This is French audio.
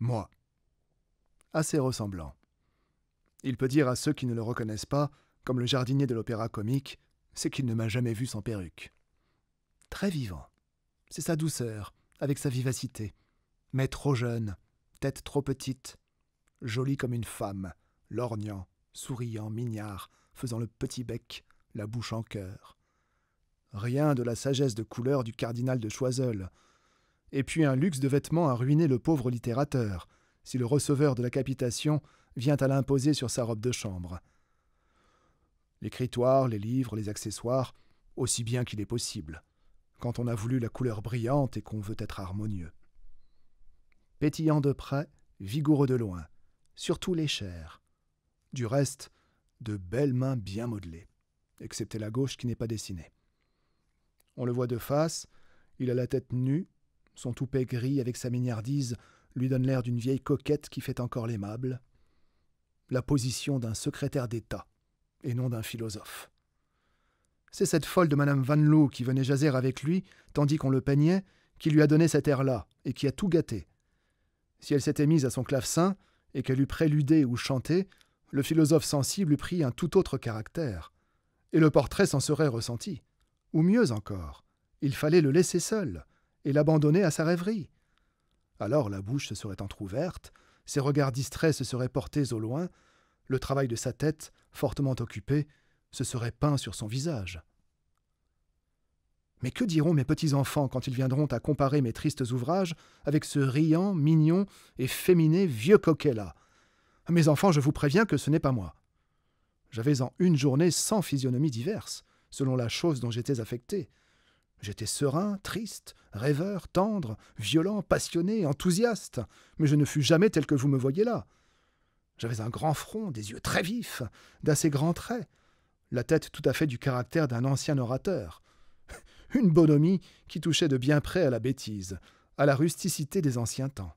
moi. Assez ressemblant. Il peut dire à ceux qui ne le reconnaissent pas, comme le jardinier de l'opéra comique, c'est qu'il ne m'a jamais vu sans perruque. Très vivant. C'est sa douceur, avec sa vivacité. Mais trop jeune, tête trop petite, jolie comme une femme, lorgnant, souriant, mignard, faisant le petit bec, la bouche en cœur. Rien de la sagesse de couleur du cardinal de Choiseul, et puis un luxe de vêtements a ruiné le pauvre littérateur, si le receveur de la capitation vient à l'imposer sur sa robe de chambre. L'écritoire, les livres, les accessoires, aussi bien qu'il est possible, quand on a voulu la couleur brillante et qu'on veut être harmonieux. Pétillant de près, vigoureux de loin, surtout les chairs. Du reste, de belles mains bien modelées, excepté la gauche qui n'est pas dessinée. On le voit de face, il a la tête nue, son toupet gris avec sa mignardise lui donne l'air d'une vieille coquette qui fait encore l'aimable. La position d'un secrétaire d'État, et non d'un philosophe. C'est cette folle de Madame Van Loo qui venait jaser avec lui, tandis qu'on le peignait, qui lui a donné cet air-là, et qui a tout gâté. Si elle s'était mise à son clavecin, et qu'elle eût préludé ou chanté, le philosophe sensible eût pris un tout autre caractère, et le portrait s'en serait ressenti. Ou mieux encore, il fallait le laisser seul, et l'abandonner à sa rêverie. Alors la bouche se serait entr'ouverte, ses regards distraits se seraient portés au loin, le travail de sa tête, fortement occupé, se serait peint sur son visage. Mais que diront mes petits-enfants quand ils viendront à comparer mes tristes ouvrages avec ce riant, mignon et féminé vieux coquet-là Mes enfants, je vous préviens que ce n'est pas moi. J'avais en une journée cent physionomies diverses, selon la chose dont j'étais affecté. J'étais serein, triste, rêveur, tendre, violent, passionné, enthousiaste, mais je ne fus jamais tel que vous me voyez là. J'avais un grand front, des yeux très vifs, d'assez grands traits, la tête tout à fait du caractère d'un ancien orateur. Une bonhomie qui touchait de bien près à la bêtise, à la rusticité des anciens temps.